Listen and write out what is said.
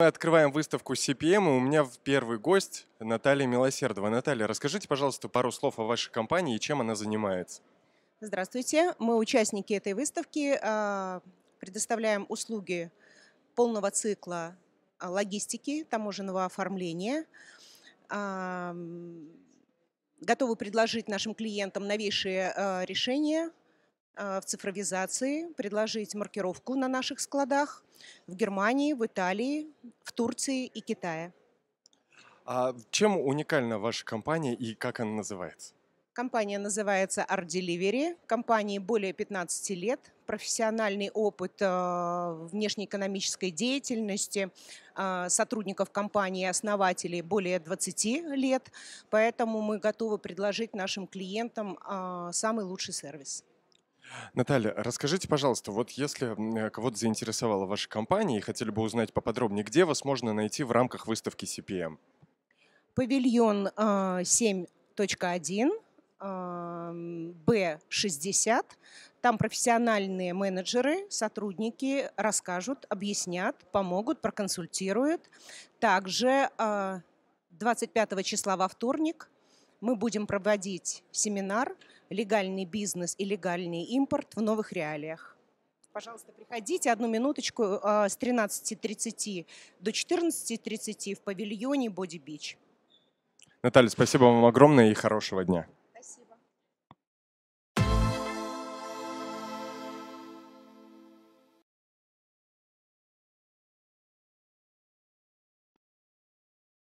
Мы открываем выставку CPM, и у меня в первый гость Наталья Милосердова. Наталья, расскажите, пожалуйста, пару слов о вашей компании и чем она занимается. Здравствуйте. Мы участники этой выставки, а, предоставляем услуги полного цикла а, логистики, таможенного оформления. А, готовы предложить нашим клиентам новейшие решения – а, в цифровизации, предложить маркировку на наших складах в Германии, в Италии, в Турции и Китае. А чем уникальна ваша компания и как она называется? Компания называется Art Delivery. Компании более 15 лет. Профессиональный опыт а, внешнеэкономической деятельности а, сотрудников компании основателей более 20 лет. Поэтому мы готовы предложить нашим клиентам самый лучший сервис. Наталья, расскажите, пожалуйста, вот если э, кого-то заинтересовала ваша компания и хотели бы узнать поподробнее, где вас можно найти в рамках выставки CPM? Павильон 7.1, а, а, Б-60. Там профессиональные менеджеры, сотрудники расскажут, объяснят, помогут, проконсультируют. Также 25 а, числа во вторник мы будем проводить семинар – легальный бизнес и легальный импорт в новых реалиях. Пожалуйста, приходите одну минуточку а, с 13.30 до 14.30 в павильоне Боди Бич. Наталья, спасибо вам огромное и хорошего дня.